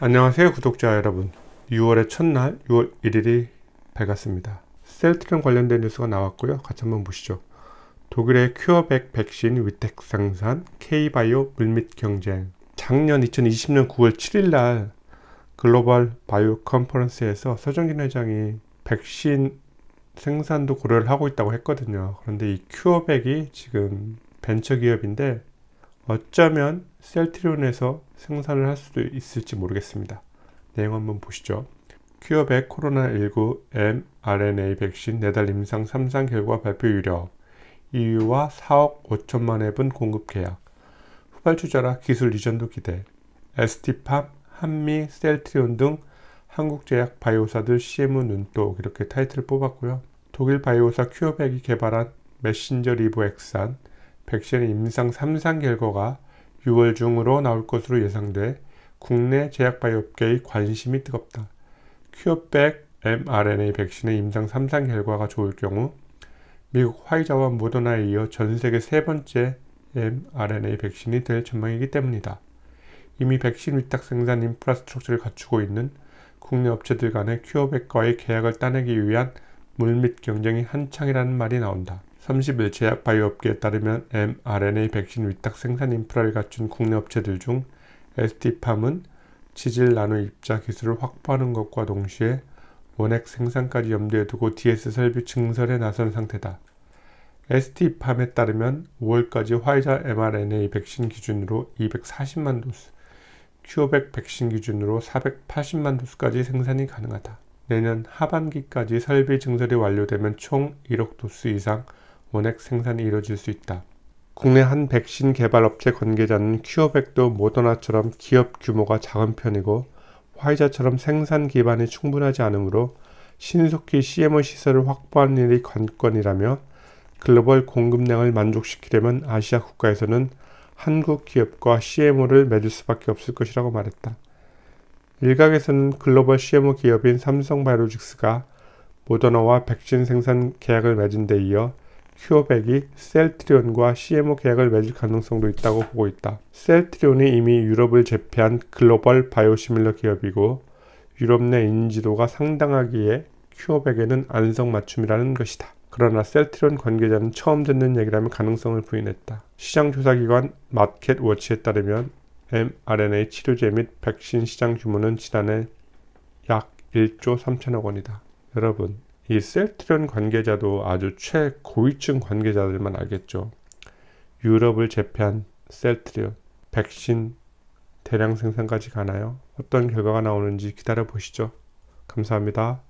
안녕하세요 구독자 여러분 6월의 첫날 6월 1일이 밝았습니다 셀트령 관련된 뉴스가 나왔고요 같이 한번 보시죠 독일의 큐어백 백신 위텍 생산 K바이오 물밑 경쟁 작년 2020년 9월 7일날 글로벌 바이오 컨퍼런스에서 서정진 회장이 백신 생산도 고려를 하고 있다고 했거든요 그런데 이 큐어백이 지금 벤처기업인데 어쩌면 셀트리온에서 생산을 할 수도 있을지 모르겠습니다. 내용 한번 보시죠. 큐어백 코로나19 mRNA 백신 내달 임상 3상 결과 발표 유력 EU와 4억 5천만 회분 공급 계약 후발주자라 기술 이전도 기대 ST팜, 한미, 셀트리온 등 한국제약 바이오사들 CMU 눈독 이렇게 타이틀을 뽑았고요. 독일 바이오사 큐어백이 개발한 메신저 리보 엑산 백신의 임상 3상 결과가 6월 중으로 나올 것으로 예상돼 국내 제약바이오업계의 관심이 뜨겁다. 큐어백 mRNA 백신의 임상 3상 결과가 좋을 경우 미국 화이자와 모더나에 이어 전 세계 세 번째 mRNA 백신이 될 전망이기 때문이다. 이미 백신 위탁 생산 인프라스트럭처를 갖추고 있는 국내 업체들 간의 큐어백과의 계약을 따내기 위한 물밑 경쟁이 한창이라는 말이 나온다. 30일 제약바이오업계에 따르면 mRNA 백신 위탁 생산 인프라를 갖춘 국내 업체들 중 ST팜은 치질 나노 입자 기술을 확보하는 것과 동시에 원액 생산까지 염두에 두고 DS 설비 증설에 나선 상태다. ST팜에 따르면 5월까지 화이자 mRNA 백신 기준으로 240만 도수, 큐오백 백신 기준으로 480만 도수까지 생산이 가능하다. 내년 하반기까지 설비 증설이 완료되면 총 1억 도수 이상 원액 생산이 이뤄질 수 있다. 국내 한 백신 개발 업체 관계자는 큐어백도 모더나처럼 기업 규모가 작은 편이고 화이자처럼 생산 기반이 충분하지 않으므로 신속히 CMO 시설을 확보하는 일이 관건이라며 글로벌 공급량을 만족시키려면 아시아 국가에서는 한국 기업과 CMO를 맺을 수밖에 없을 것이라고 말했다. 일각에서는 글로벌 CMO 기업인 삼성바이오직스가 모더나와 백신 생산 계약을 맺은 데 이어 큐어백이 셀트리온과 CMO 계약을 맺을 가능성도 있다고 보고 있다. 셀트리온이 이미 유럽을 제패한 글로벌 바이오시밀러 기업이고 유럽 내 인지도가 상당하기에 큐어백에는 안성맞춤이라는 것이다. 그러나 셀트리온 관계자는 처음 듣는 얘기라며 가능성을 부인했다. 시장조사기관 마켓워치에 따르면 mRNA 치료제 및 백신 시장 규모는 지난해 약 1조 3천억 원이다. 여러분, 이 셀트리온 관계자도 아주 최고위층 관계자들만 알겠죠. 유럽을 제패한 셀트리온 백신 대량 생산까지 가나요? 어떤 결과가 나오는지 기다려 보시죠. 감사합니다.